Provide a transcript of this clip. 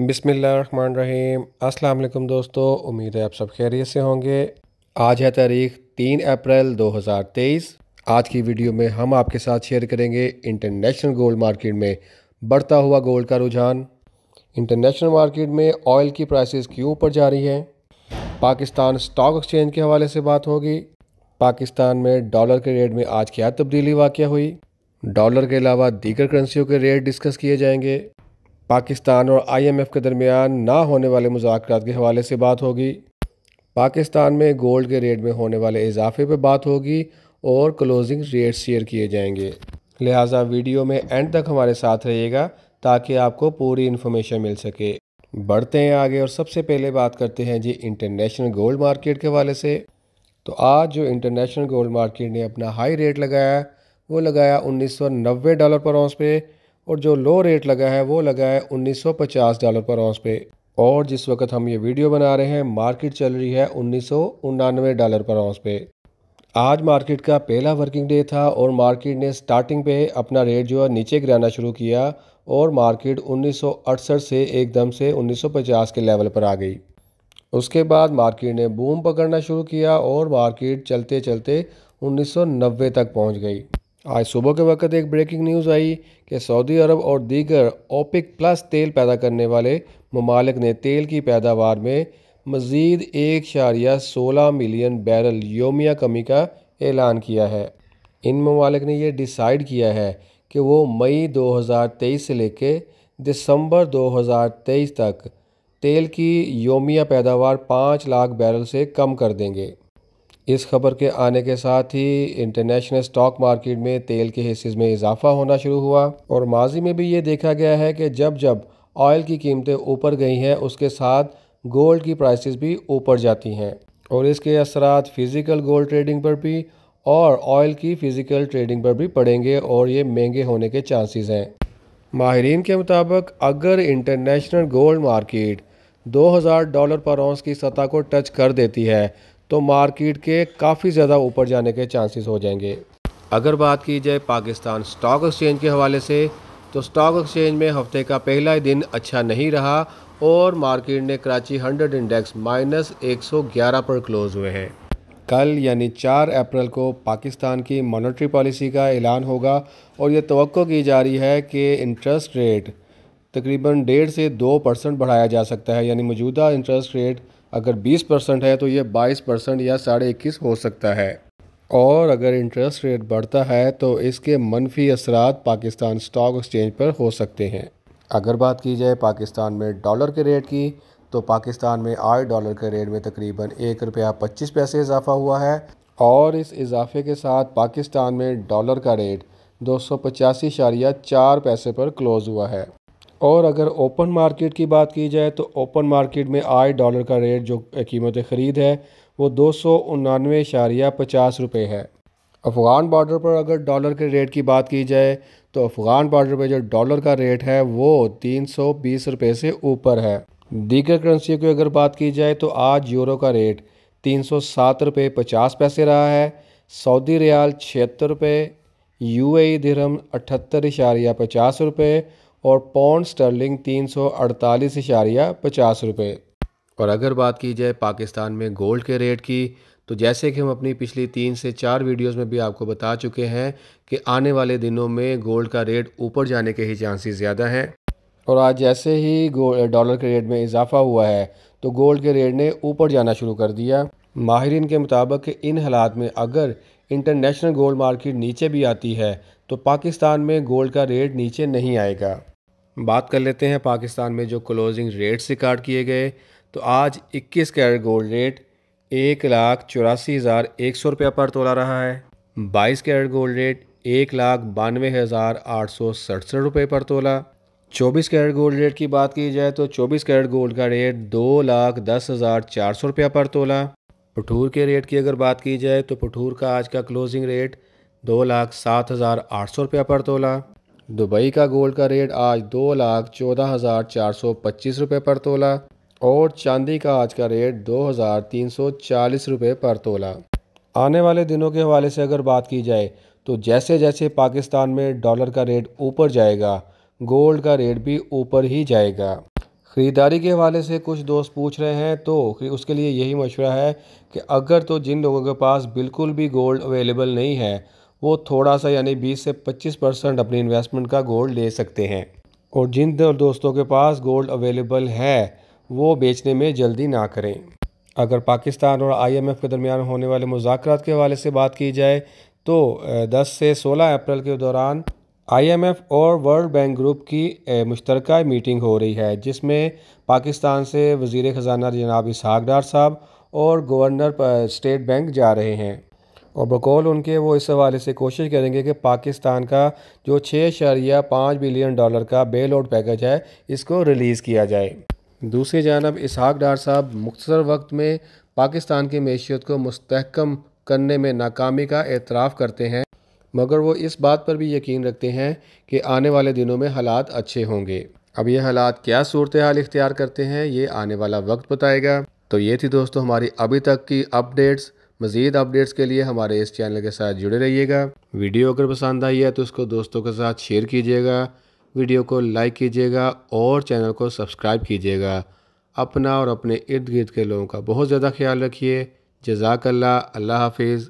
बिसमीम अस्सलाम दोस्तों उम्मीद है आप सब खैरियत से होंगे आज है तारीख तीन अप्रैल 2023 आज की वीडियो में हम आपके साथ शेयर करेंगे इंटरनेशनल गोल्ड मार्केट में बढ़ता हुआ गोल्ड का रुझान इंटरनेशनल मार्केट में ऑयल की प्राइसेस क्यों ऊपर जा रही हैं पाकिस्तान स्टॉक एक्सचेंज के हवाले से बात होगी पाकिस्तान में डॉलर के रेट में आज क्या तब्दीली वाक़ हुई डॉलर के अलावा दीगर करेंसियों के रेट डिस्कस किए जाएंगे पाकिस्तान और आईएमएफ के दरमियान ना होने वाले मुजाकर के हवाले से बात होगी पाकिस्तान में गोल्ड के रेट में होने वाले इजाफे पर बात होगी और क्लोजिंग रेट शेयर किए जाएंगे लिहाजा वीडियो में एंड तक हमारे साथ रहिएगा ताकि आपको पूरी इन्फॉर्मेशन मिल सके बढ़ते हैं आगे और सबसे पहले बात करते हैं जी इंटरनेशनल गोल्ड मार्केट के हवाले से तो आज जो इंटरनेशनल गोल्ड मार्केट ने अपना हाई रेट लगाया वो लगाया 1990 डॉलर पर औंस पे और जो लो रेट लगा है वो लगा है 1950 डॉलर पर औंस पे और जिस वक्त हम ये वीडियो बना रहे हैं मार्केट चल रही है उन्नीस डॉलर पर औंस पे आज मार्केट का पहला वर्किंग डे था और मार्केट ने स्टार्टिंग पे अपना रेट जो है नीचे गिराना शुरू किया और मार्केट उन्नीस से एकदम से 1950 के लेवल पर आ गई उसके बाद मार्केट ने बूम पकड़ना शुरू किया और मार्केट चलते चलते 1990 तक पहुंच गई आज सुबह के वक्त एक ब्रेकिंग न्यूज़ आई कि सऊदी अरब और दीगर ओपिक प्लस तेल पैदा करने वाले ममालिक ने तेल की पैदावार में मज़ीद एक शारिया सोलह मिलियन बैरल योमिया कमी का ऐलान किया है इन ममालिक ने यह डिसाइड किया है कि वो मई 2023 से लेकर दिसंबर 2023 तक तेल की योमिया पैदावार पाँच लाख बैरल से कम कर देंगे इस खबर के आने के साथ ही इंटरनेशनल स्टॉक मार्केट में तेल के हिस्से में इजाफा होना शुरू हुआ और माजी में भी ये देखा गया है कि जब जब ऑयल की कीमतें ऊपर गई हैं उसके साथ गोल्ड की प्राइसेस भी ऊपर जाती हैं और इसके असरात फ़िज़िकल गोल्ड ट्रेडिंग पर भी और ऑयल की फ़िज़िकल ट्रेडिंग पर भी पड़ेंगे और ये महंगे होने के चांसेस हैं माहरीन के मुताबिक अगर इंटरनेशनल गोल्ड मार्केट 2000 डॉलर पर औंस की सतह को टच कर देती है तो मार्केट के काफ़ी ज़्यादा ऊपर जाने के चांसेस हो जाएंगे अगर बात की जाए पाकिस्तान स्टॉक एक्सचेंज के हवाले से तो स्टॉक एक्सचेंज में हफ्ते का पहला ही दिन अच्छा नहीं रहा और मार्केट ने कराची 100 इंडेक्स माइनस 111 पर क्लोज़ हुए हैं कल यानी 4 अप्रैल को पाकिस्तान की मॉनेटरी पॉलिसी का ऐलान होगा और ये तो की जा रही है कि इंटरेस्ट रेट तकरीबन डेढ़ से दो परसेंट बढ़ाया जा सकता है यानी मौजूदा इंटरेस्ट रेट अगर 20 परसेंट है तो ये 22 परसेंट या साढ़े इक्कीस हो सकता है और अगर इंटरेस्ट रेट बढ़ता है तो इसके मनफी असरात पाकिस्तान स्टॉक एक्सचेंज पर हो सकते हैं अगर बात की जाए पाकिस्तान में डॉलर के रेट की तो पाकिस्तान में आठ डॉलर के रेट में तकरीबन एक रुपया पच्चीस पैसे इजाफा हुआ है और इस इजाफे के साथ पाकिस्तान में डॉलर का रेट दो सौ पचासी शारिया चार पैसे पर क्लोज़ हुआ है और अगर ओपन मार्केट की बात की जाए तो ओपन मार्केट में आज डॉलर का रेट जो कीमत ख़रीद है वो दो सौ उनानवे इशारिया पचास रुपये है अफ़गान बॉर्डर पर अगर डॉलर के रेट की बात की जाए तो अफ़गान बॉर्डर पर जो डॉलर का रेट है वो तीन सौ बीस रुपये से ऊपर है दीगर करेंसी की अगर बात की जाए तो आज यूरो का रेट तीन सौ सात रुपये पचास पैसे रहा है सऊदी रियाल छिहत्तर रुपये यू ए दिरहम अठहत्तर इशारिया पचास रुपये और पौंड स्टर्लिंग तीन सौ अड़तालीस इशारिया पचास रुपये और अगर बात की जाए पाकिस्तान में गोल्ड के रेट की तो जैसे कि हम अपनी पिछली तीन से चार वीडियोस में भी आपको बता चुके हैं कि आने वाले दिनों में गोल्ड का रेट ऊपर जाने के ही चांसेस ज़्यादा हैं और आज जैसे ही डॉलर के रेट में इजाफा हुआ है तो गोल्ड के रेट ने ऊपर जाना शुरू कर दिया माहरीन के मुताबिक इन हालात में अगर इंटरनेशनल गोल्ड मार्केट नीचे भी आती है तो पाकिस्तान में गोल्ड का रेट नीचे नहीं आएगा बात कर लेते हैं पाकिस्तान में जो क्लोजिंग रेट्स रिकॉर्ड किए गए तो आज 21 कैरेट गोल्ड रेट एक लाख चौरासी हज़ार एक सौ रुपया पर तोला रहा है 22 कैरेट गोल्ड रेट एक लाख बानवे हज़ार आठ सौ सड़सठ रुपये पर तोला 24 कैरेट गोल्ड रेट की बात की जाए तो 24 कैरेट गोल्ड का रेट दो लाख दस हज़ार चार सौ रुपया पर तोला पठूर के रेट की अगर बात की जाए तो पठूर का आज का क्लोजिंग रेट दो लाख सात हज़ार आठ सौ रुपया पर तोला दुबई का गोल्ड का रेट आज दो लाख चौदह हज़ार चार सौ पच्चीस रुपये पर तोला और चांदी का आज का रेट दो हज़ार तीन सौ चालीस रुपये पर तोला आने वाले दिनों के हवाले से अगर बात की जाए तो जैसे जैसे पाकिस्तान में डॉलर का रेट ऊपर जाएगा गोल्ड का रेट भी ऊपर ही जाएगा ख़रीदारी के हवाले से कुछ दोस्त पूछ रहे हैं तो उसके लिए यही मशवरा है कि अगर तो जिन लोगों के पास बिल्कुल भी गोल्ड अवेलेबल नहीं है वो थोड़ा सा यानी 20 से 25 परसेंट अपनी इन्वेस्टमेंट का गोल्ड ले सकते हैं और जिन दोस्तों के पास गोल्ड अवेलेबल है वो बेचने में जल्दी ना करें अगर पाकिस्तान और आईएमएफ के दरमियान होने वाले मुजाकर के हवाले से बात की जाए तो 10 से 16 अप्रैल के दौरान आईएमएफ और वर्ल्ड बैंक ग्रुप की मुश्तरक मीटिंग हो रही है जिसमें पाकिस्तान से वजीर ख़जाना जनाब इसहाक डार साहब और गवर्नर स्टेट बैंक जा रहे हैं और बकौल उनके वो इस हवाले से कोशिश करेंगे कि पाकिस्तान का जो छः शरिया पाँच बिलियन डॉलर का बेल आउट पैकेज है इसको रिलीज़ किया जाए दूसरी जानब इसहाक डार साहब मुख्तर वक्त में पाकिस्तान की मीशियत को मस्तकम करने में नाकामी का एतराफ़ करते हैं मगर वो इस बात पर भी यकीन रखते हैं कि आने वाले दिनों में हालात अच्छे होंगे अब ये हालात क्या सूरत हाल इख्तियार करते हैं ये आने वाला वक्त बताएगा तो ये थी दोस्तों हमारी अभी तक की अपडेट्स मज़ीद अपडेट्स के लिए हमारे इस चैनल के साथ जुड़े रहिएगा वीडियो अगर पसंद आई है तो उसको दोस्तों के साथ शेयर कीजिएगा वीडियो को लाइक कीजिएगा और चैनल को सब्सक्राइब कीजिएगा अपना और अपने इर्द गिर्द के लोगों का बहुत ज़्यादा ख्याल रखिए जजाकल्ला अल्लाह हाफिज़